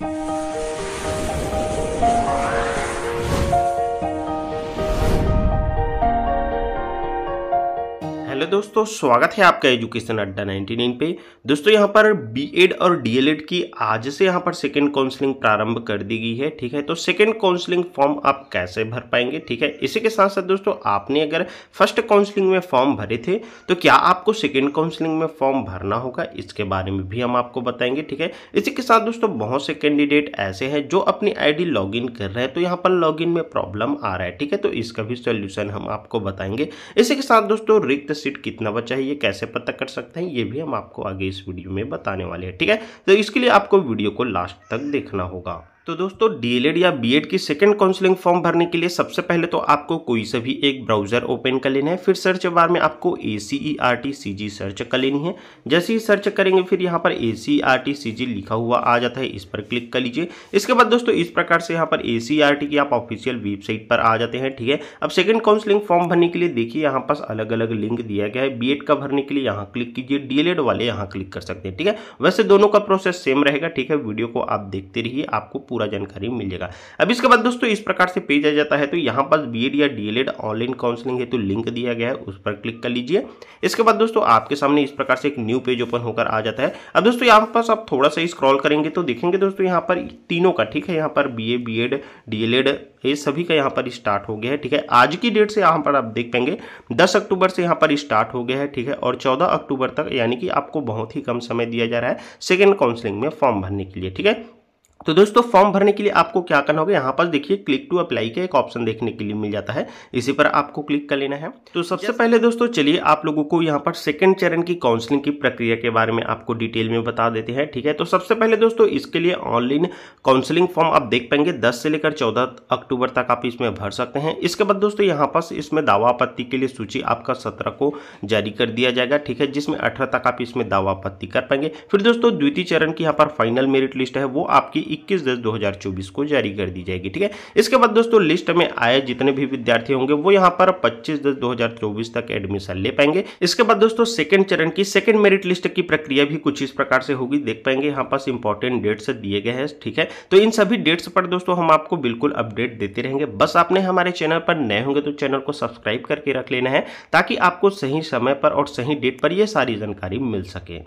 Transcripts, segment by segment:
you hello दोस्तों स्वागत है आपका एजुकेशन अड्डा 99 पे दोस्तों यहाँ पर बीएड और डीएलएड की आज से यहाँ पर सेकेंड काउंसलिंग प्रारंभ कर दी गई है ठीक है तो सेकेंड काउंसलिंग फॉर्म आप कैसे भर पाएंगे ठीक है इसी के साथ साथ दोस्तों आपने अगर फर्स्ट काउंसलिंग में फॉर्म भरे थे तो क्या आपको सेकेंड काउंसलिंग में फॉर्म भरना होगा इसके बारे में भी हम आपको बताएंगे ठीक है इसी के साथ दोस्तों बहुत से कैंडिडेट ऐसे हैं जो अपनी आई लॉगिन कर रहे हैं तो यहाँ पर लॉगिन में प्रॉब्लम आ रहा है ठीक है तो इसका भी सोल्यूशन हम आपको बताएंगे इसी के साथ दोस्तों रिक्त सीट बेनिफिट कितना बचा है ये कैसे पता कर सकते हैं ये भी हम आपको आगे इस वीडियो में बताने वाले हैं ठीक है तो इसके लिए आपको वीडियो को लास्ट तक देखना होगा तो दोस्तों डीएलएड या बीएड की सेकेंड काउंसलिंग फॉर्म भरने के लिए सबसे पहले तो आपको कोई से भी एक ब्राउजर ओपन कर लेना है फिर सर्च बार में आपको A C E R T C G search कर लेनी है जैसे ही सर्च करेंगे फिर यहाँ पर ए सी आर टी सी जी लिखा हुआ आ जाता है इस पर क्लिक कर लीजिए इसके बाद दोस्तों इस प्रकार से यहाँ पर ए सी आर टी की आप ऑफिशियल वेबसाइट पर आ जाते हैं ठीक है अब सेकेंड काउंसलिंग फॉर्म भरने के लिए देखिए यहाँ पास अलग अलग लिंक दिया गया है बी का भरने के लिए यहाँ क्लिक कीजिए डीएलएड वाले यहाँ क्लिक कर सकते हैं ठीक है वैसे दोनों का प्रोसेस सेम रहेगा ठीक है वीडियो को आप देखते रहिए आपको पूरा जानकारी मिल जाएगा अब इसके बाद दोस्तों इस प्रकार से पेज आ जाता है तो यहाँ पर बी या डी ऑनलाइन काउंसलिंग है तो लिंक दिया गया है उस पर क्लिक कर लीजिए इसके बाद दोस्तों आपके सामने इस प्रकार से एक न्यू पेज ओपन होकर आ जाता है अब दोस्तों यहाँ पर आप थोड़ा सा स्क्रॉल करेंगे तो देखेंगे दोस्तों यहाँ पर तीनों का ठीक है यहाँ पर बी ए बी ये सभी का यहाँ पर स्टार्ट हो गया है ठीक है आज की डेट से यहाँ पर आप देख पाएंगे 10 अक्टूबर से यहाँ पर स्टार्ट हो गया है ठीक है और 14 अक्टूबर तक यानी कि आपको बहुत ही कम समय दिया जा रहा है सेकेंड काउंसलिंग में फॉर्म भरने के लिए ठीक है तो दोस्तों फॉर्म भरने के लिए आपको क्या करना होगा यहाँ पर देखिए क्लिक टू अप्लाई का एक ऑप्शन देखने के लिए मिल जाता है इसी पर आपको क्लिक कर लेना है तो सबसे पहले दोस्तों चलिए आप लोगों को यहाँ पर सेकंड चरण की काउंसलिंग की प्रक्रिया के बारे में आपको डिटेल में बता देते हैं ठीक है तो सबसे पहले दोस्तों इसके लिए ऑनलाइन काउंसिलिंग फॉर्म आप देख पाएंगे दस से लेकर चौदह अक्टूबर तक आप इसमें भर सकते हैं इसके बाद दोस्तों यहाँ पर इसमें दावा आपत्ति के लिए सूची आपका सत्रह को जारी कर दिया जाएगा ठीक है जिसमें अठारह तक आप इसमें दावा आपत्ति कर पाएंगे फिर दोस्तों द्वितीय चरण की यहाँ पर फाइनल मेरिट लिस्ट है वो आपकी इक्कीस दस दो को जारी कर दी जाएगी ठीक है इसके बाद दोस्तों लिस्ट में आए जितने भी विद्यार्थी होंगे वो यहाँ पर पच्चीस दस दो तक एडमिशन ले पाएंगे इसके बाद दोस्तों सेकंड चरण की सेकंड मेरिट लिस्ट की प्रक्रिया भी कुछ इस प्रकार से होगी देख पाएंगे यहाँ पास इंपॉर्टेंट डेट्स दिए गए हैं ठीक है तो इन सभी डेट्स पर दोस्तों हम आपको बिल्कुल अपडेट देते रहेंगे बस आपने हमारे चैनल पर नए होंगे तो चैनल को सब्सक्राइब करके रख लेना है ताकि आपको सही समय पर और सही डेट पर यह सारी जानकारी मिल सके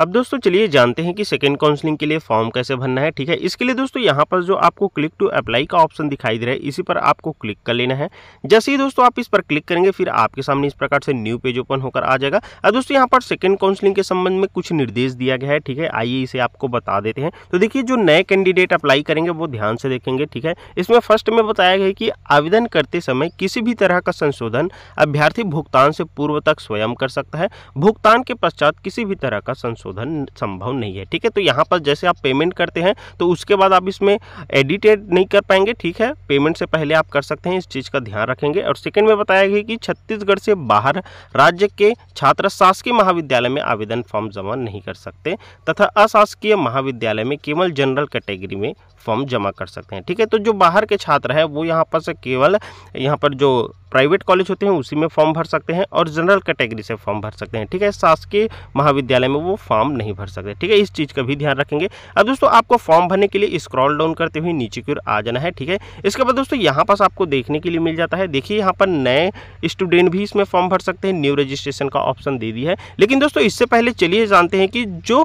अब दोस्तों चलिए जानते हैं कि सेकेंड काउंसलिंग के लिए फॉर्म कैसे भरना है ठीक है इसके लिए दोस्तों यहाँ पर जो आपको क्लिक टू अप्लाई का ऑप्शन दिखाई दे रहा है इसी पर आपको क्लिक कर लेना है जैसे ही दोस्तों आप इस पर क्लिक करेंगे फिर आपके सामने इस प्रकार से न्यू पेज ओपन होकर आ जाएगा अब दोस्तों यहाँ पर सेकेंड काउंसलिंग के संबंध में कुछ निर्देश दिया गया है ठीक है आइए इसे आपको बता देते हैं तो देखिए जो नए कैंडिडेट अप्लाई करेंगे वो ध्यान से देखेंगे ठीक है इसमें फर्स्ट में बताया गया कि आवेदन करते समय किसी भी तरह का संशोधन अभ्यर्थी भुगतान से पूर्व तक स्वयं कर सकता है भुगतान के पश्चात किसी भी तरह का संशोधन संभव नहीं है ठीक है तो यहाँ पर जैसे आप पेमेंट करते हैं तो उसके बाद आप इसमें एडिटेड नहीं कर पाएंगे ठीक है पेमेंट से पहले आप कर सकते हैं इस चीज़ का ध्यान रखेंगे और सेकेंड में बताया गया कि छत्तीसगढ़ से बाहर राज्य के छात्र शासकीय महाविद्यालय में आवेदन फॉर्म जमा नहीं कर सकते तथा अशासकीय महाविद्यालय में केवल जनरल कैटेगरी में फॉर्म जमा कर सकते हैं ठीक है तो जो बाहर के छात्र है वो यहाँ पर से केवल यहाँ पर जो प्राइवेट कॉलेज होते हैं उसी में फॉर्म भर सकते हैं और जनरल कैटेगरी से फॉर्म भर सकते हैं ठीक है शासकीय महाविद्यालय में वो फॉर्म नहीं भर सकते ठीक है इस चीज़ का भी ध्यान रखेंगे अब दोस्तों आपको फॉर्म भरने के लिए स्क्रॉल डाउन करते हुए नीचे की ओर आ जाना है ठीक है इसके बाद दोस्तों यहाँ पास आपको देखने के लिए मिल जाता है देखिए यहाँ पर नए स्टूडेंट भी इसमें फॉर्म भर सकते हैं न्यू रजिस्ट्रेशन का ऑप्शन दे दिया है लेकिन दोस्तों इससे पहले चलिए जानते हैं कि जो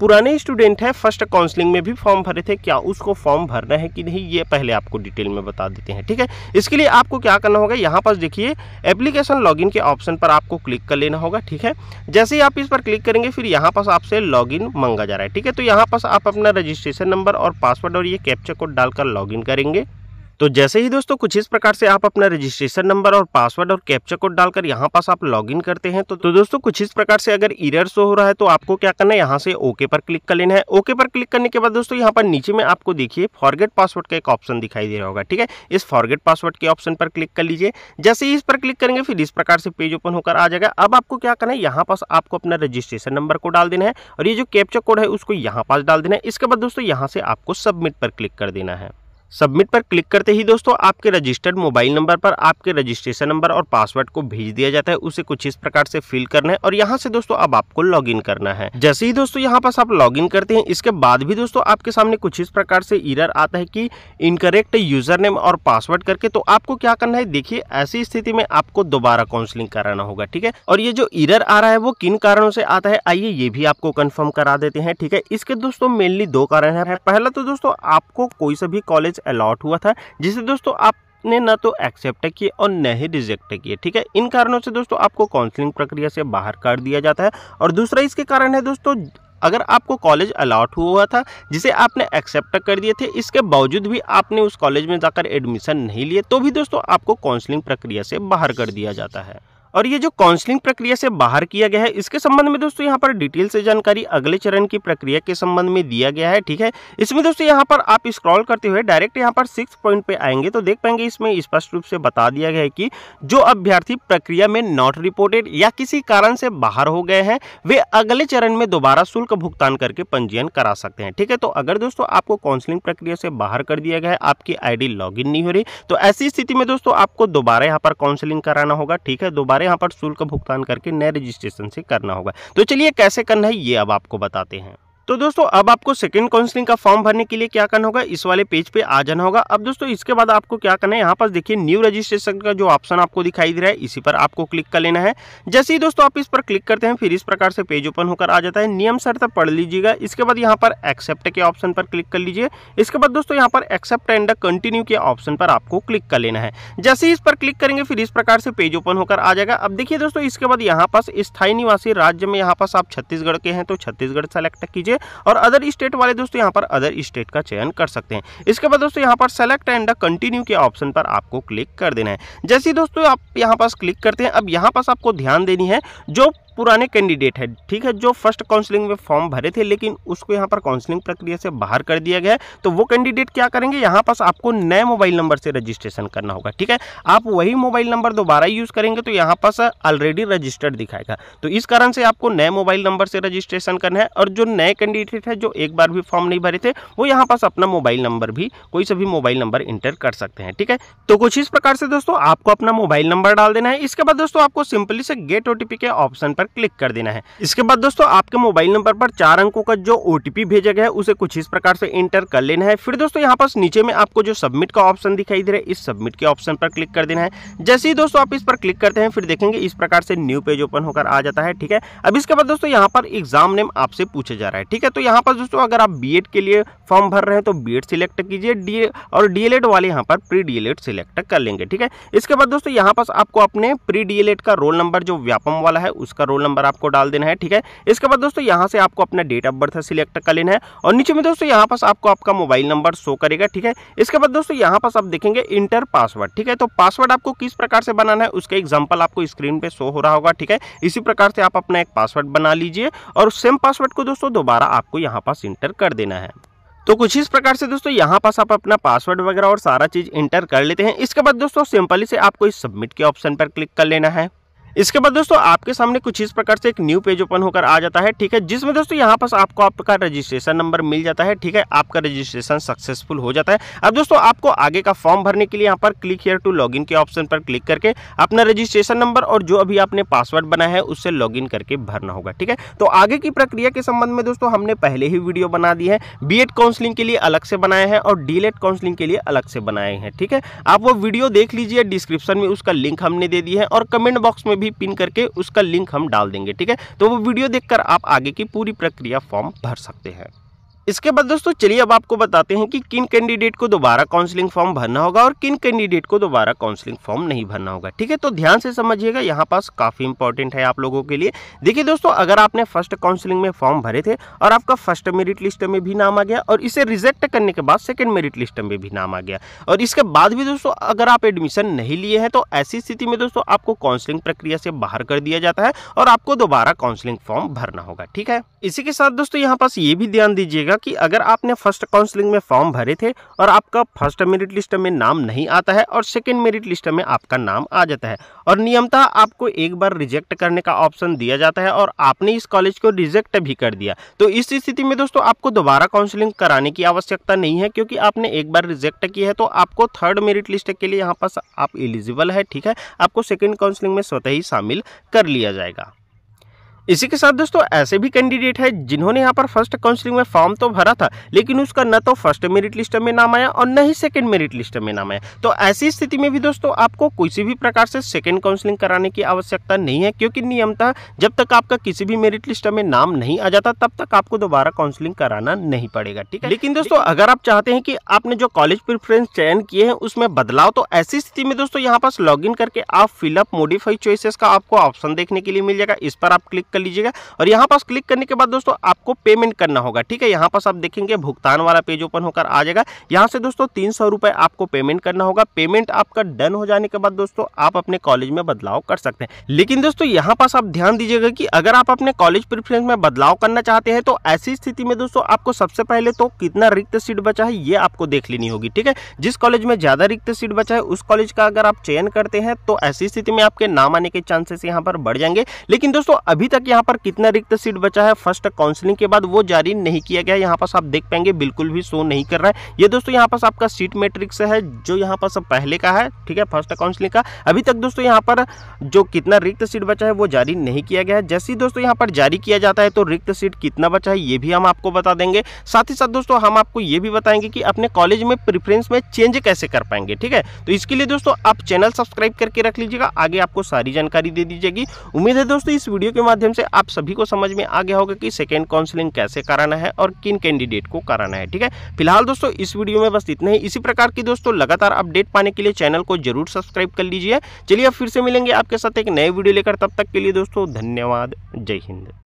पुराने स्टूडेंट हैं फर्स्ट काउंसलिंग में भी फॉर्म भरे थे क्या उसको फॉर्म भरना है कि नहीं ये पहले आपको डिटेल में बता देते हैं ठीक है इसके लिए आपको क्या करना होगा यहाँ पर देखिए एप्लीकेशन लॉगिन के ऑप्शन पर आपको क्लिक कर लेना होगा ठीक है जैसे ही आप इस पर क्लिक करेंगे फिर यहाँ पास आपसे लॉगिन मंगा जा रहा है ठीक है तो यहाँ पास आप अपना रजिस्ट्रेशन नंबर और पासवर्ड और ये कैप्चर कोड डालकर लॉग करेंगे तो जैसे ही दोस्तों कुछ इस प्रकार से आप अपना रजिस्ट्रेशन नंबर और पासवर्ड और कैप्चर कोड डालकर यहाँ पास आप लॉगिन करते हैं तो, तो दोस्तों कुछ इस प्रकार से अगर इरर शो हो रहा है तो आपको क्या करना है यहाँ से ओके पर क्लिक कर लेना है ओके पर क्लिक करने के बाद दोस्तों यहाँ पर नीचे में आपको देखिए फॉरगेट पासवर्ड का एक ऑप्शन दिखाई दे रहा होगा ठीक है इस फॉरगेट पासवर्ड के ऑप्शन पर क्लिक कर लीजिए जैसे ही इस पर क्लिक करेंगे फिर इस प्रकार से पेज ओपन होकर आ जाएगा अब आपको क्या करना है यहाँ पास आपको अपना रजिस्ट्रेशन नंबर को डाल देना है और ये जो कैप्चर कोड है उसको यहाँ पास डाल देना है इसके बाद दोस्तों यहाँ से आपको सबमिट पर क्लिक कर देना है सबमिट पर क्लिक करते ही दोस्तों आपके रजिस्टर्ड मोबाइल नंबर पर आपके रजिस्ट्रेशन नंबर और पासवर्ड को भेज दिया जाता है उसे कुछ इस प्रकार से फिल करना है और यहाँ से दोस्तों अब आपको लॉगिन करना है जैसे ही दोस्तों यहाँ पास आप लॉग करते हैं इसके बाद भी दोस्तों आपके सामने कुछ इस प्रकार से इरर आता है की इनकरेक्ट यूजर नेम और पासवर्ड करके तो आपको क्या करना है देखिए ऐसी स्थिति में आपको दोबारा काउंसिलिंग कराना होगा ठीक है और ये जो इरर आ रहा है वो किन कारणों से आता है आइए ये भी आपको कन्फर्म करा देते हैं ठीक है इसके दोस्तों मेनली दो कारण है पहला तो दोस्तों आपको कोई सा भी कॉलेज अलॉट हुआ था जिसे दोस्तों आप ने ना तो एक्सेप्ट किए और न ही रिजेक्ट किए ठीक है इन कारणों से दोस्तों आपको काउंसलिंग प्रक्रिया से बाहर कर दिया जाता है और दूसरा इसके कारण है दोस्तों अगर आपको कॉलेज अलाट हुआ था जिसे आपने एक्सेप्ट कर दिए थे इसके बावजूद भी आपने उस कॉलेज में जाकर एडमिशन नहीं लिए तो भी दोस्तों आपको काउंसलिंग प्रक्रिया से बाहर कर दिया जाता है और ये जो काउंसलिंग प्रक्रिया से बाहर किया गया है इसके संबंध में दोस्तों यहाँ पर डिटेल से जानकारी अगले चरण की प्रक्रिया के संबंध में दिया गया है ठीक है इसमें दोस्तों यहाँ पर आप स्क्रॉल करते हुए डायरेक्ट यहाँ पर सिक्स पॉइंट पे आएंगे तो देख पाएंगे इसमें स्पष्ट रूप से बता दिया गया है कि जो अभ्यर्थी प्रक्रिया में नॉट रिपोर्टेड या किसी कारण से बाहर हो गए हैं वे अगले चरण में दोबारा शुल्क भुगतान करके पंजीयन करा सकते हैं ठीक है तो अगर दोस्तों आपको काउंसलिंग प्रक्रिया से बाहर कर दिया गया है आपकी आईडी डी नहीं हो रही तो ऐसी स्थिति में दोस्तों आपको दोबारा यहाँ पर काउंसलिंग कराना होगा ठीक है दोबारा हमारे यहाँ पर शुल्क भुगतान करके नए रजिस्ट्रेशन से करना होगा तो चलिए कैसे करना है ये अब आपको बताते हैं तो दोस्तों अब आपको सेकंड काउंसलिंग का फॉर्म भरने के लिए क्या करना होगा इस वाले पेज पे आ जाना होगा अब दोस्तों इसके बाद आपको क्या करना है यहाँ पर देखिए न्यू रजिस्ट्रेशन का जो ऑप्शन आपको दिखाई दे रहा है इसी पर आपको क्लिक कर लेना है जैसे ही दोस्तों आप इस पर क्लिक करते हैं फिर इस प्रकार से पेज ओपन होकर आ जाता है नियम शर्त पढ़ लीजिएगा इसके बाद यहाँ पर एक्सेप्ट के ऑप्शन पर क्लिक कर लीजिए इसके बाद दोस्तों यहाँ पर एक्सेप्ट एंड कंटिन्यू के ऑप्शन पर आपको क्लिक कर लेना है जैसे ही इस पर क्लिक करेंगे फिर इस प्रकार से पेज ओपन होकर आ जाएगा अब देखिए दोस्तों इसके बाद यहाँ पास स्थायी निवासी राज्य में यहाँ पास आप छत्तीसगढ़ के हैं तो छत्तीसगढ़ सेलेक्ट कीजिए और अदर स्टेट वाले दोस्तों यहाँ पर अदर स्टेट का चयन कर सकते हैं इसके बाद दोस्तों यहाँ पर सेलेक्ट एंड कंटिन्यू के ऑप्शन पर आपको क्लिक कर देना है जैसे दोस्तों आप यहाँ पास क्लिक करते हैं अब यहाँ पास आपको ध्यान देनी है जो पुराने कैंडिडेट है ठीक है जो फर्स्ट काउंसलिंग में फॉर्म भरे थे लेकिन उसको यहाँ पर काउंसलिंग प्रक्रिया से बाहर कर दिया गया है तो वो कैंडिडेट क्या करेंगे यहाँ पास आपको नए मोबाइल नंबर से रजिस्ट्रेशन करना होगा ठीक है आप वही मोबाइल नंबर दोबारा यूज़ करेंगे तो यहाँ पास ऑलरेडी रजिस्टर्ड दिखाएगा तो इस कारण से आपको नए मोबाइल नंबर से रजिस्ट्रेशन करना है और जो नए कैंडिडेट है जो एक बार भी फॉर्म नहीं भरे थे वो यहाँ पास अपना मोबाइल नंबर भी कोई सभी मोबाइल नंबर इंटर कर सकते हैं ठीक है तो कुछ इस प्रकार से दोस्तों आपको अपना मोबाइल नंबर डाल देना है इसके बाद दोस्तों आपको सिंपली से गेट ओटीपी के ऑप्शन पर पर क्लिक कर देना है इसके बाद दोस्तों आपके मोबाइल नंबर पर चार अंकों का जो ओ भेजा गया है उसे कुछ इस प्रकार से इंटर कर लेना है फिर दोस्तों यहाँ पास नीचे में आपको जो सबमिट का ऑप्शन दिखाई दे रहा है इस सबमिट के ऑप्शन पर क्लिक कर देना है जैसे ही दोस्तों आप इस पर क्लिक करते हैं फिर देखेंगे इस प्रकार से न्यू पेज ओपन होकर आ जाता है ठीक है अब इसके बाद दोस्तों यहाँ पर एग्जाम नेम आपसे पूछा जा रहा है ठीक है तो यहाँ पर दोस्तों अगर आप बी के लिए फॉर्म भर रहे हैं तो बी सिलेक्ट कीजिए डी और डी e वाले यहाँ पर प्री डी सिलेक्ट कर लेंगे ठीक है इसके बाद दोस्तों यहाँ पास आपको अपने प्री डी e का रोल नंबर जो व्यापम वाला है उसका रोल नंबर आपको डाल देना है ठीक है इसके बाद दोस्तों यहाँ से आपको अपना डेट ऑफ बर्थ सिलेक्ट कर लेना है और नीचे में दोस्तों यहाँ पास आपको आपका मोबाइल नंबर शो करेगा ठीक है इसके बाद दोस्तों यहाँ पास आप देखेंगे इंटर पासवर्ड ठीक है तो पासवर्ड आपको किस प्रकार से बनाना है उसका एग्जाम्पल आपको स्क्रीन पर शो हो रहा होगा ठीक है इसी प्रकार से आप अपना एक पासवर्ड बना लीजिए और सेम पासवर्ड को दोस्तों दोबारा आपको यहाँ पास इंटर कर देना है तो कुछ इस प्रकार से दोस्तों यहाँ पास आप अपना पासवर्ड वगैरह और सारा चीज़ इंटर कर लेते हैं इसके बाद दोस्तों सिंपली से आपको इस सबमिट के ऑप्शन पर क्लिक कर लेना है इसके बाद दोस्तों आपके सामने कुछ इस प्रकार से एक न्यू पेज ओपन होकर आ जाता है ठीक है जिसमें दोस्तों यहाँ पर आपको आपका रजिस्ट्रेशन नंबर मिल जाता है ठीक है आपका रजिस्ट्रेशन सक्सेसफुल हो जाता है अब दोस्तों आपको आगे का फॉर्म भरने के लिए यहाँ पर क्लिक हेयर टू लॉग के ऑप्शन पर क्लिक करके अपना रजिस्ट्रेशन नंबर और जो अभी आपने पासवर्ड बनाया है उससे लॉग करके भरना होगा ठीक है तो आगे की प्रक्रिया के संबंध में दोस्तों हमने पहले ही वीडियो बना दी है बी काउंसलिंग के लिए अलग से बनाए हैं और डी काउंसलिंग के लिए अलग से बनाए हैं ठीक है आप वो वीडियो देख लीजिए डिस्क्रिप्शन में उसका लिंक हमने दे दी है और कमेंट बॉक्स में भी पिन करके उसका लिंक हम डाल देंगे ठीक है तो वो वीडियो देखकर आप आगे की पूरी प्रक्रिया फॉर्म भर सकते हैं इसके बाद दोस्तों चलिए अब आपको बताते हैं कि किन कैंडिडेट को दोबारा काउंसलिंग फॉर्म भरना होगा और किन कैंडिडेट को दोबारा काउंसलिंग फॉर्म नहीं भरना होगा ठीक है तो ध्यान से समझिएगा यहाँ पास काफ़ी इंपॉर्टेंट है आप लोगों के लिए देखिए दोस्तों अगर आपने फर्स्ट काउंसलिंग में फॉर्म भरे थे और आपका फर्स्ट मेरिट लिस्ट में भी नाम आ गया और इसे रिजेक्ट करने के बाद सेकेंड मेरिट लिस्ट में भी नाम आ गया और इसके बाद भी दोस्तों अगर आप एडमिशन नहीं लिए हैं तो ऐसी स्थिति में दोस्तों आपको काउंसलिंग प्रक्रिया से बाहर कर दिया जाता है और आपको दोबारा काउंसलिंग फॉर्म भरना होगा ठीक है इसी के साथ दोस्तों यहाँ पास ये भी ध्यान दीजिएगा रहेगा कि अगर आपने फर्स्ट काउंसलिंग में फॉर्म भरे थे और आपका फर्स्ट मेरिट लिस्ट में नाम नहीं आता है और सेकेंड मेरिट लिस्ट में आपका नाम आ जाता है और नियमता आपको एक बार रिजेक्ट करने का ऑप्शन दिया जाता है और आपने इस कॉलेज को रिजेक्ट भी कर दिया तो इस स्थिति में दोस्तों आपको दोबारा काउंसलिंग कराने की आवश्यकता नहीं है क्योंकि आपने एक बार रिजेक्ट किया है तो आपको थर्ड मेरिट लिस्ट के लिए यहाँ पास आप एलिजिबल है ठीक है आपको सेकेंड काउंसलिंग में स्वतः ही शामिल कर लिया जाएगा इसी के साथ दोस्तों ऐसे भी कैंडिडेट है जिन्होंने यहाँ पर फर्स्ट काउंसलिंग में फॉर्म तो भरा था लेकिन उसका न तो फर्स्ट मेरिट लिस्ट में नाम आया और न ही सेकंड मेरिट लिस्ट में नाम आया तो ऐसी स्थिति में भी दोस्तों आपको किसी भी प्रकार से सेकंड काउंसलिंग कराने की आवश्यकता नहीं है क्योंकि नियमतः जब तक आपका किसी भी मेरिट लिस्ट में नाम नहीं आ जाता तब तक आपको दोबारा काउंसिलिंग कराना नहीं पड़ेगा ठीक है लेकिन दोस्तों अगर आप चाहते हैं कि आपने जो कॉलेज प्रिफरेंस चयन किए हैं उसमें बदलाव तो ऐसी स्थिति में दोस्तों यहाँ पास लॉग करके आप फिलअप मोडिफाइड चॉइसेस का आपको ऑप्शन देखने के लिए मिल जाएगा इस पर आप क्लिक कर लीजिएगा और यहाँ पास क्लिक करने के बाद दोस्तों आपको पेमेंट करना होगा ठीक है यहाँ पास आप देखेंगे भुगतान वाला पेज ओपन होकर आ जाएगा यहाँ से दोस्तों तीन आपको पेमेंट करना होगा पेमेंट आपका डन हो जाने के बाद दोस्तों आप अपने कॉलेज में बदलाव कर सकते हैं लेकिन दोस्तों यहाँ पास आप ध्यान दीजिएगा कि अगर आप अपने कॉलेज प्रिफरेंस में बदलाव करना चाहते हैं तो ऐसी स्थिति में दोस्तों आपको सबसे पहले तो कितना रिक्त सीट बचा है ये आपको देख लेनी होगी ठीक है जिस कॉलेज में ज़्यादा रिक्त सीट बचा है उस कॉलेज का अगर आप चयन करते हैं तो ऐसी स्थिति में आपके नाम आने के चांसेस यहां पर बढ़ जाएंगे लेकिन दोस्तों अभी तक तक यहाँ पर कितना रिक्त सीट बचा है फर्स्ट काउंसलिंग के बाद वो जारी नहीं किया गया यहाँ पास आप देख पाएंगे बिल्कुल भी शो नहीं कर रहा है ये दोस्तों यहाँ पास आपका सीट मेट्रिक्स है जो यहाँ पास पहले का है ठीक है फर्स्ट काउंसलिंग का अभी तक दोस्तों यहाँ पर जो कितना रिक्त सीट बचा है वो जारी नहीं किया गया है जैसे ही दोस्तों यहाँ पर जारी किया जाता है तो रिक्त सीट कितना बचा है ये भी हम आपको बता देंगे साथ ही साथ दोस्तों हम आपको ये भी बताएंगे कि अपने कॉलेज में प्रिफ्रेंस में चेंज कैसे कर पाएंगे ठीक है तो इसके लिए दोस्तों आप चैनल सब्सक्राइब करके रख लीजिएगा आगे आपको सारी जानकारी दे दी जाएगी उम्मीद है दोस्तों इस वीडियो के माध्यम माध्यम से आप सभी को समझ में आ गया होगा कि सेकेंड काउंसलिंग कैसे कराना है और किन कैंडिडेट को कराना है ठीक है फिलहाल दोस्तों इस वीडियो में बस इतना ही इसी प्रकार की दोस्तों लगातार अपडेट पाने के लिए चैनल को जरूर सब्सक्राइब कर लीजिए चलिए अब फिर से मिलेंगे आपके साथ एक नए वीडियो लेकर तब तक के लिए दोस्तों धन्यवाद जय हिंद